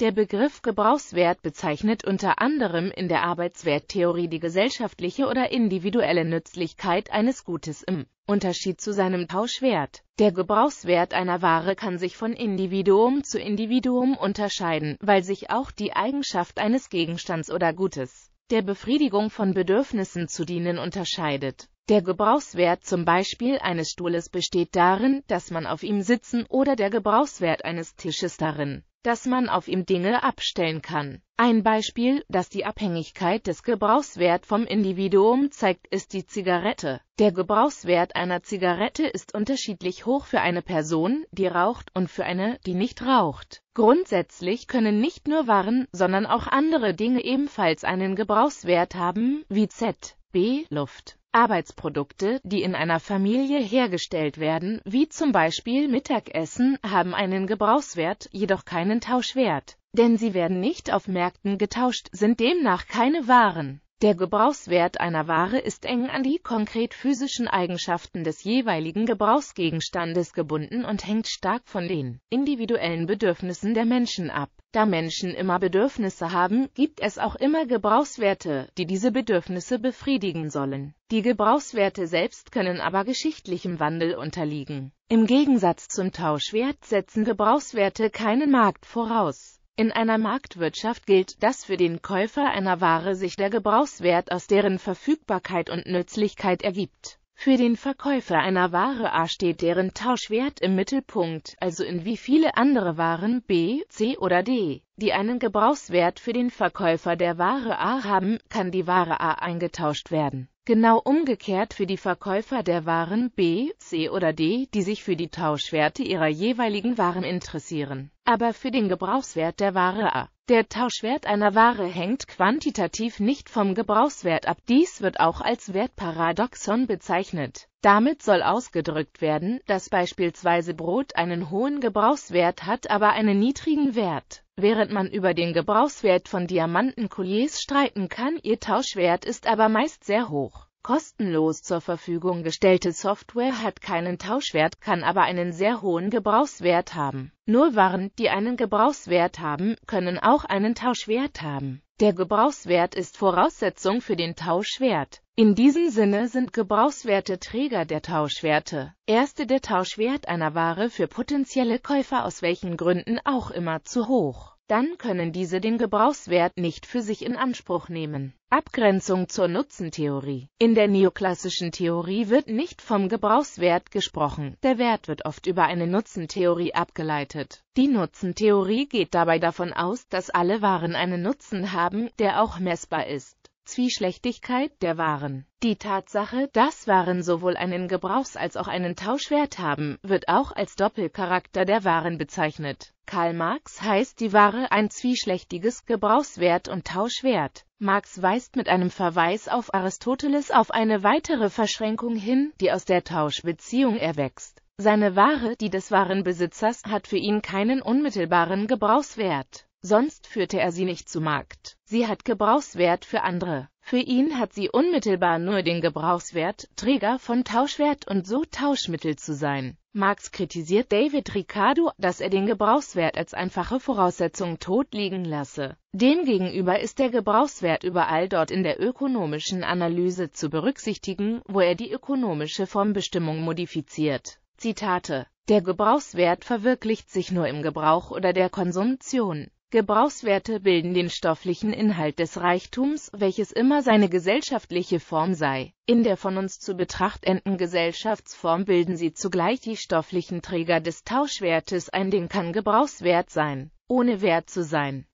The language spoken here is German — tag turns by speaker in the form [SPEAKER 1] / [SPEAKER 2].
[SPEAKER 1] Der Begriff Gebrauchswert bezeichnet unter anderem in der Arbeitswerttheorie die gesellschaftliche oder individuelle Nützlichkeit eines Gutes im Unterschied zu seinem Tauschwert. Der Gebrauchswert einer Ware kann sich von Individuum zu Individuum unterscheiden, weil sich auch die Eigenschaft eines Gegenstands oder Gutes, der Befriedigung von Bedürfnissen zu dienen, unterscheidet. Der Gebrauchswert zum Beispiel eines Stuhles besteht darin, dass man auf ihm sitzen oder der Gebrauchswert eines Tisches darin dass man auf ihm Dinge abstellen kann. Ein Beispiel, das die Abhängigkeit des Gebrauchswert vom Individuum zeigt, ist die Zigarette. Der Gebrauchswert einer Zigarette ist unterschiedlich hoch für eine Person, die raucht, und für eine, die nicht raucht. Grundsätzlich können nicht nur Waren, sondern auch andere Dinge ebenfalls einen Gebrauchswert haben, wie Z, B, Luft. Arbeitsprodukte, die in einer Familie hergestellt werden, wie zum Beispiel Mittagessen, haben einen Gebrauchswert, jedoch keinen Tauschwert, denn sie werden nicht auf Märkten getauscht, sind demnach keine Waren. Der Gebrauchswert einer Ware ist eng an die konkret physischen Eigenschaften des jeweiligen Gebrauchsgegenstandes gebunden und hängt stark von den individuellen Bedürfnissen der Menschen ab. Da Menschen immer Bedürfnisse haben, gibt es auch immer Gebrauchswerte, die diese Bedürfnisse befriedigen sollen. Die Gebrauchswerte selbst können aber geschichtlichem Wandel unterliegen. Im Gegensatz zum Tauschwert setzen Gebrauchswerte keinen Markt voraus. In einer Marktwirtschaft gilt, dass für den Käufer einer Ware sich der Gebrauchswert aus deren Verfügbarkeit und Nützlichkeit ergibt. Für den Verkäufer einer Ware A steht deren Tauschwert im Mittelpunkt, also in wie viele andere Waren B, C oder D, die einen Gebrauchswert für den Verkäufer der Ware A haben, kann die Ware A eingetauscht werden Genau umgekehrt für die Verkäufer der Waren B, C oder D, die sich für die Tauschwerte ihrer jeweiligen Waren interessieren, aber für den Gebrauchswert der Ware A. Der Tauschwert einer Ware hängt quantitativ nicht vom Gebrauchswert ab. Dies wird auch als Wertparadoxon bezeichnet. Damit soll ausgedrückt werden, dass beispielsweise Brot einen hohen Gebrauchswert hat, aber einen niedrigen Wert. Während man über den Gebrauchswert von Diamantenkolliers streiten kann, ihr Tauschwert ist aber meist sehr hoch. Kostenlos zur Verfügung gestellte Software hat keinen Tauschwert, kann aber einen sehr hohen Gebrauchswert haben. Nur Waren, die einen Gebrauchswert haben, können auch einen Tauschwert haben. Der Gebrauchswert ist Voraussetzung für den Tauschwert. In diesem Sinne sind Gebrauchswerte Träger der Tauschwerte. Erste der Tauschwert einer Ware für potenzielle Käufer aus welchen Gründen auch immer zu hoch. Dann können diese den Gebrauchswert nicht für sich in Anspruch nehmen. Abgrenzung zur Nutzentheorie. In der neoklassischen Theorie wird nicht vom Gebrauchswert gesprochen. Der Wert wird oft über eine Nutzentheorie abgeleitet. Die Nutzentheorie geht dabei davon aus, dass alle Waren einen Nutzen haben, der auch messbar ist. Zwieschlechtigkeit der Waren. Die Tatsache, dass Waren sowohl einen Gebrauchs- als auch einen Tauschwert haben, wird auch als Doppelcharakter der Waren bezeichnet. Karl Marx heißt die Ware ein zwieschlächtiges Gebrauchswert und Tauschwert. Marx weist mit einem Verweis auf Aristoteles auf eine weitere Verschränkung hin, die aus der Tauschbeziehung erwächst. Seine Ware, die des Warenbesitzers, hat für ihn keinen unmittelbaren Gebrauchswert sonst führte er sie nicht zu Markt. Sie hat Gebrauchswert für andere. Für ihn hat sie unmittelbar nur den Gebrauchswert, Träger von Tauschwert und so Tauschmittel zu sein. Marx kritisiert David Ricardo, dass er den Gebrauchswert als einfache Voraussetzung tot liegen lasse. Demgegenüber ist der Gebrauchswert überall dort in der ökonomischen Analyse zu berücksichtigen, wo er die ökonomische Formbestimmung modifiziert. Zitate Der Gebrauchswert verwirklicht sich nur im Gebrauch oder der Konsumtion. Gebrauchswerte bilden den stofflichen Inhalt des Reichtums, welches immer seine gesellschaftliche Form sei. In der von uns zu betrachtenden Gesellschaftsform bilden sie zugleich die stofflichen Träger des Tauschwertes ein. Ding kann Gebrauchswert sein, ohne Wert zu sein.